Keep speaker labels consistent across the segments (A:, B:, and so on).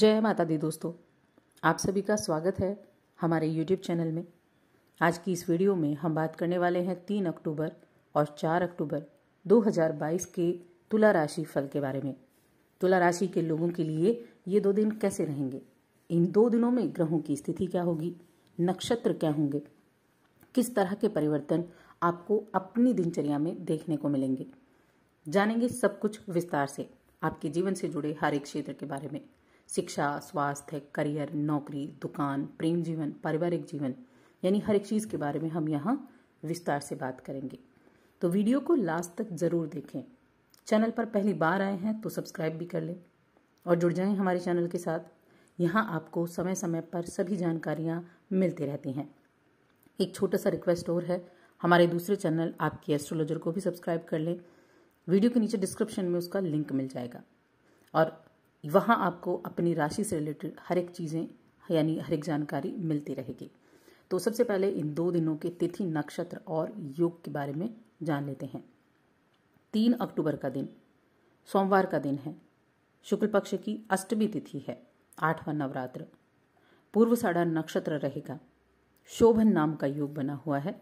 A: जय माता दी दोस्तों आप सभी का स्वागत है हमारे यूट्यूब चैनल में आज की इस वीडियो में हम बात करने वाले हैं तीन अक्टूबर और चार अक्टूबर 2022 के तुला राशि फल के बारे में तुला राशि के लोगों के लिए ये दो दिन कैसे रहेंगे इन दो दिनों में ग्रहों की स्थिति क्या होगी नक्षत्र क्या होंगे किस तरह के परिवर्तन आपको अपनी दिनचर्या में देखने को मिलेंगे जानेंगे सब कुछ विस्तार से आपके जीवन से जुड़े हर एक क्षेत्र के बारे में शिक्षा स्वास्थ्य करियर नौकरी दुकान प्रेम जीवन पारिवारिक जीवन यानी हर एक चीज़ के बारे में हम यहाँ विस्तार से बात करेंगे तो वीडियो को लास्ट तक ज़रूर देखें चैनल पर पहली बार आए हैं तो सब्सक्राइब भी कर लें और जुड़ जाएं हमारे चैनल के साथ यहाँ आपको समय समय पर सभी जानकारियाँ मिलती रहती हैं एक छोटा सा रिक्वेस्ट और है हमारे दूसरे चैनल आपकी एस्ट्रोलॉजर को भी सब्सक्राइब कर लें वीडियो के नीचे डिस्क्रिप्शन में उसका लिंक मिल जाएगा और वहाँ आपको अपनी राशि से रिलेटेड हर एक चीज़ें यानी हर एक जानकारी मिलती रहेगी तो सबसे पहले इन दो दिनों के तिथि नक्षत्र और योग के बारे में जान लेते हैं तीन अक्टूबर का दिन सोमवार का दिन है शुक्ल पक्ष की अष्टमी तिथि है आठवां नवरात्र पूर्व साढ़ा नक्षत्र रहेगा शोभन नाम का योग बना हुआ है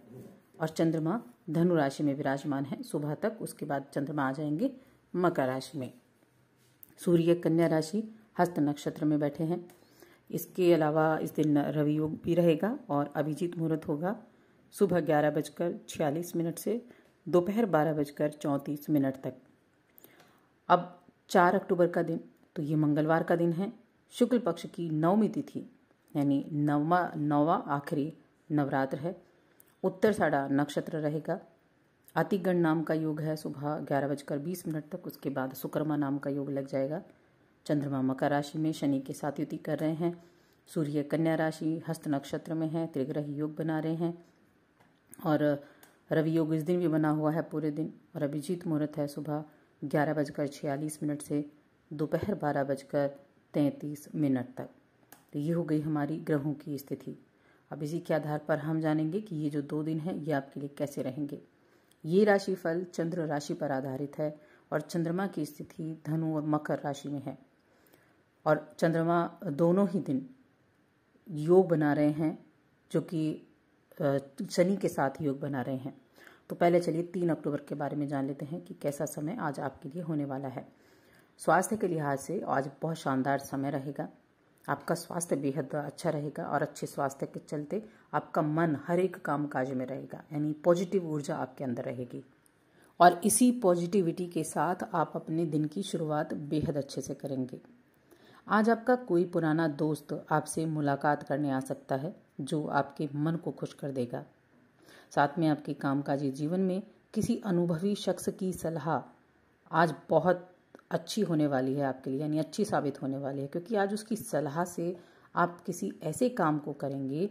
A: और चंद्रमा धनु राशि में विराजमान है सुबह तक उसके बाद चंद्रमा आ जाएंगे मकर राशि में सूर्य कन्या राशि हस्त नक्षत्र में बैठे हैं इसके अलावा इस दिन रवि योग भी रहेगा और अभिजीत मुहूर्त होगा सुबह ग्यारह बजकर छियालीस मिनट से दोपहर बारह बजकर चौंतीस मिनट तक अब चार अक्टूबर का दिन तो ये मंगलवार का दिन है शुक्ल पक्ष की नवमी तिथि यानी नववा नौवा आखिरी नवरात्र है उत्तर साढ़ा नक्षत्र रहेगा आतिगण नाम का योग है सुबह ग्यारह बजकर बीस मिनट तक उसके बाद सुकर्मा नाम का योग लग जाएगा चंद्रमा मकर राशि में शनि के साथ युति कर रहे हैं सूर्य कन्या राशि हस्त नक्षत्र में है त्रिग्रह योग बना रहे हैं और रवि योग इस दिन भी बना हुआ है पूरे दिन और अभिजीत मुहूर्त है सुबह ग्यारह बजकर छियालीस मिनट से दोपहर बारह बजकर तैंतीस मिनट तक तो ये हो गई हमारी ग्रहों की स्थिति अब इसी के आधार पर हम जानेंगे कि ये जो दो दिन हैं ये आपके लिए कैसे रहेंगे ये राशिफल चंद्र राशि पर आधारित है और चंद्रमा की स्थिति धनु और मकर राशि में है और चंद्रमा दोनों ही दिन योग बना रहे हैं जो कि शनि के साथ योग बना रहे हैं तो पहले चलिए तीन अक्टूबर के बारे में जान लेते हैं कि कैसा समय आज आपके लिए होने वाला है स्वास्थ्य के लिहाज से आज बहुत शानदार समय रहेगा आपका स्वास्थ्य बेहद अच्छा रहेगा और अच्छे स्वास्थ्य के चलते आपका मन हर एक काम काज में रहेगा यानी पॉजिटिव ऊर्जा आपके अंदर रहेगी और इसी पॉजिटिविटी के साथ आप अपने दिन की शुरुआत बेहद अच्छे से करेंगे आज आपका कोई पुराना दोस्त आपसे मुलाकात करने आ सकता है जो आपके मन को खुश कर देगा साथ में आपके कामकाजी जीवन में किसी अनुभवी शख्स की सलाह आज बहुत अच्छी होने वाली है आपके लिए यानी अच्छी साबित होने वाली है क्योंकि आज उसकी सलाह से आप किसी ऐसे काम को करेंगे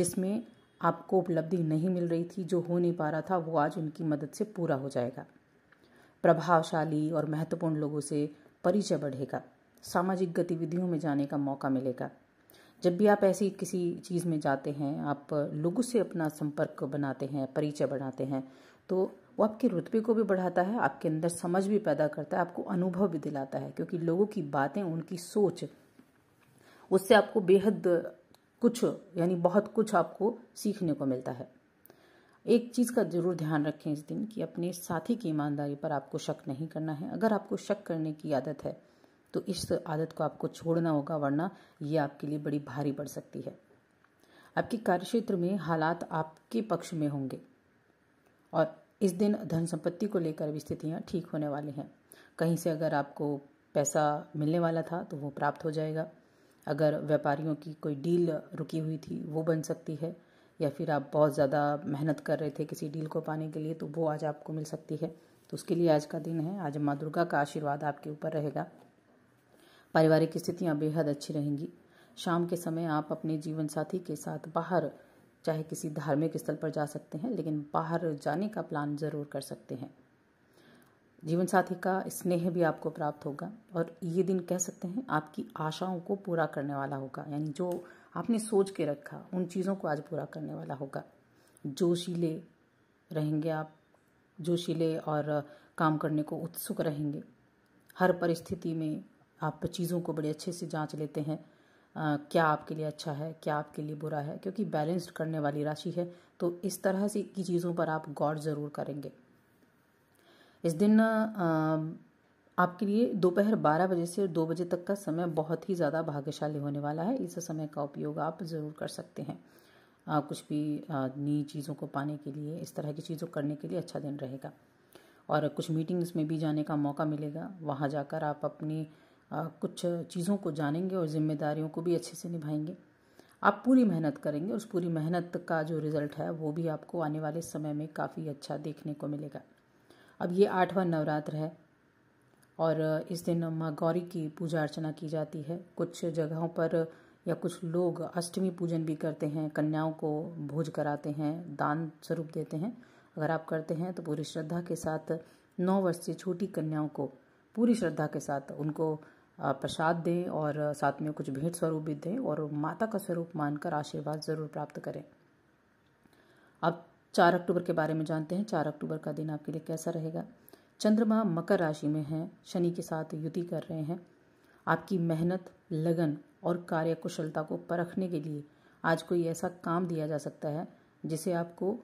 A: जिसमें आपको उपलब्धि नहीं मिल रही थी जो हो नहीं पा रहा था वो आज उनकी मदद से पूरा हो जाएगा प्रभावशाली और महत्वपूर्ण लोगों से परिचय बढ़ेगा सामाजिक गतिविधियों में जाने का मौका मिलेगा जब भी आप ऐसी किसी चीज़ में जाते हैं आप लोगों से अपना संपर्क बनाते हैं परिचय बढ़ाते हैं तो वो आपके रुतबे को भी बढ़ाता है आपके अंदर समझ भी पैदा करता है आपको अनुभव भी दिलाता है क्योंकि लोगों की बातें उनकी सोच उससे आपको बेहद कुछ यानी बहुत कुछ आपको सीखने को मिलता है एक चीज़ का ज़रूर ध्यान रखें इस दिन कि अपने साथी की ईमानदारी पर आपको शक नहीं करना है अगर आपको शक करने की आदत है तो इस आदत को आपको छोड़ना होगा वरना ये आपके लिए बड़ी भारी पड़ सकती है आपके कार्यक्षेत्र में हालात आपके पक्ष में होंगे और इस दिन धन संपत्ति को लेकर भी स्थितियाँ ठीक होने वाली हैं कहीं से अगर आपको पैसा मिलने वाला था तो वो प्राप्त हो जाएगा अगर व्यापारियों की कोई डील रुकी हुई थी वो बन सकती है या फिर आप बहुत ज़्यादा मेहनत कर रहे थे किसी डील को पाने के लिए तो वो आज आपको मिल सकती है तो उसके लिए आज का दिन है आज माँ दुर्गा का आशीर्वाद आपके ऊपर रहेगा पारिवारिक स्थितियाँ बेहद अच्छी रहेंगी शाम के समय आप अपने जीवन साथी के साथ बाहर चाहे किसी धार्मिक स्थल पर जा सकते हैं लेकिन बाहर जाने का प्लान ज़रूर कर सकते हैं जीवन साथी का स्नेह भी आपको प्राप्त होगा और ये दिन कह सकते हैं आपकी आशाओं को पूरा करने वाला होगा यानी जो आपने सोच के रखा उन चीज़ों को आज पूरा करने वाला होगा जोशीले रहेंगे आप जोशीले और काम करने को उत्सुक रहेंगे हर परिस्थिति में आप चीज़ों को बड़े अच्छे से जांच लेते हैं क्या आपके लिए अच्छा है क्या आपके लिए बुरा है क्योंकि बैलेंस्ड करने वाली राशि है तो इस तरह से की चीज़ों पर आप गौर ज़रूर करेंगे इस दिन आपके लिए दोपहर बारह बजे से दो बजे तक का समय बहुत ही ज़्यादा भाग्यशाली होने वाला है इस समय का उपयोग आप ज़रूर कर सकते हैं आप कुछ भी नई चीज़ों को पाने के लिए इस तरह की चीज़ों करने के लिए अच्छा दिन रहेगा और कुछ मीटिंग्स में भी जाने का मौका मिलेगा वहाँ जाकर आप अपनी कुछ चीज़ों को जानेंगे और जिम्मेदारियों को भी अच्छे से निभाएंगे आप पूरी मेहनत करेंगे उस पूरी मेहनत का जो रिज़ल्ट है वो भी आपको आने वाले समय में काफ़ी अच्छा देखने को मिलेगा अब ये आठवां नवरात्र है और इस दिन माँ गौरी की पूजा अर्चना की जाती है कुछ जगहों पर या कुछ लोग अष्टमी पूजन भी करते हैं कन्याओं को भोज कराते हैं दान स्वरूप देते हैं अगर आप करते हैं तो पूरी श्रद्धा के साथ नौ वर्ष से छोटी कन्याओं को पूरी श्रद्धा के साथ उनको प्रसाद दें और साथ में कुछ भेंट स्वरूप भी दें और माता का स्वरूप मानकर आशीर्वाद ज़रूर प्राप्त करें अब चार अक्टूबर के बारे में जानते हैं चार अक्टूबर का दिन आपके लिए कैसा रहेगा चंद्रमा मकर राशि में है शनि के साथ युति कर रहे हैं आपकी मेहनत लगन और कार्य कुशलता को परखने के लिए आज कोई ऐसा काम दिया जा सकता है जिसे आपको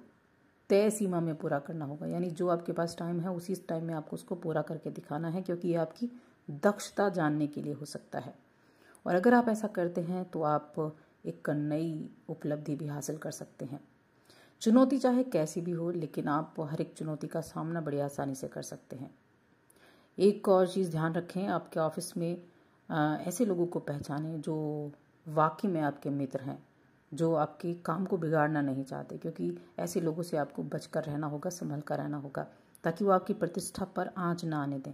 A: तय सीमा में पूरा करना होगा यानी जो आपके पास टाइम है उसी टाइम में आपको उसको पूरा करके दिखाना है क्योंकि ये आपकी दक्षता जानने के लिए हो सकता है और अगर आप ऐसा करते हैं तो आप एक नई उपलब्धि भी हासिल कर सकते हैं चुनौती चाहे कैसी भी हो लेकिन आप हर एक चुनौती का सामना बड़ी आसानी से कर सकते हैं एक और चीज़ ध्यान रखें आपके ऑफिस में ऐसे लोगों को पहचानें जो वाकई में आपके मित्र हैं जो आपके काम को बिगाड़ना नहीं चाहते क्योंकि ऐसे लोगों से आपको बचकर रहना होगा संभल कर रहना होगा ताकि वो आपकी प्रतिष्ठा पर आँच ना आने दें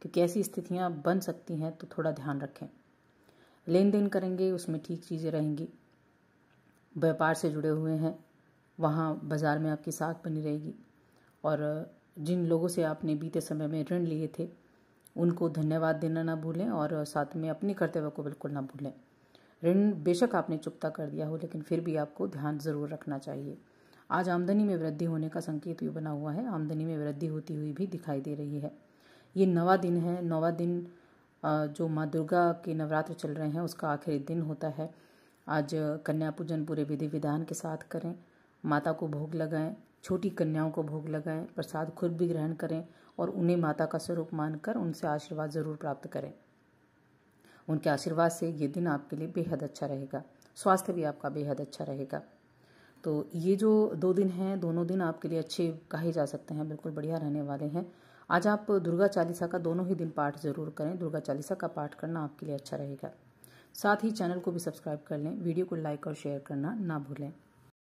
A: क्योंकि ऐसी स्थितियाँ बन सकती हैं तो थोड़ा ध्यान रखें लेन देन करेंगे उसमें ठीक चीज़ें रहेंगी व्यापार से जुड़े हुए हैं वहाँ बाज़ार में आपकी साख बनी रहेगी और जिन लोगों से आपने बीते समय में ऋण लिए थे उनको धन्यवाद देना ना भूलें और साथ में अपने कर्तव्य को बिल्कुल ना भूलें ऋण बेशक आपने चुकता कर दिया हो लेकिन फिर भी आपको ध्यान ज़रूर रखना चाहिए आज आमदनी में वृद्धि होने का संकेत भी बना हुआ है आमदनी में वृद्धि होती हुई भी दिखाई दे रही है ये नवा दिन है नवा दिन जो माँ दुर्गा के नवरात्र चल रहे हैं उसका आखिरी दिन होता है आज कन्या पूजन पूरे विधि विधान के साथ करें माता को भोग लगाएं छोटी कन्याओं को भोग लगाएं प्रसाद खुद भी ग्रहण करें और उन्हें माता का स्वरूप मानकर उनसे आशीर्वाद ज़रूर प्राप्त करें उनके आशीर्वाद से ये दिन आपके लिए बेहद अच्छा रहेगा स्वास्थ्य भी आपका बेहद अच्छा रहेगा तो ये जो दो दिन हैं दोनों दिन आपके लिए अच्छे कहे जा सकते हैं बिल्कुल बढ़िया रहने वाले हैं आज आप दुर्गा चालीसा का दोनों ही दिन पाठ जरूर करें दुर्गा चालीसा का पाठ करना आपके लिए अच्छा रहेगा साथ ही चैनल को भी सब्सक्राइब कर लें वीडियो को लाइक और शेयर करना ना भूलें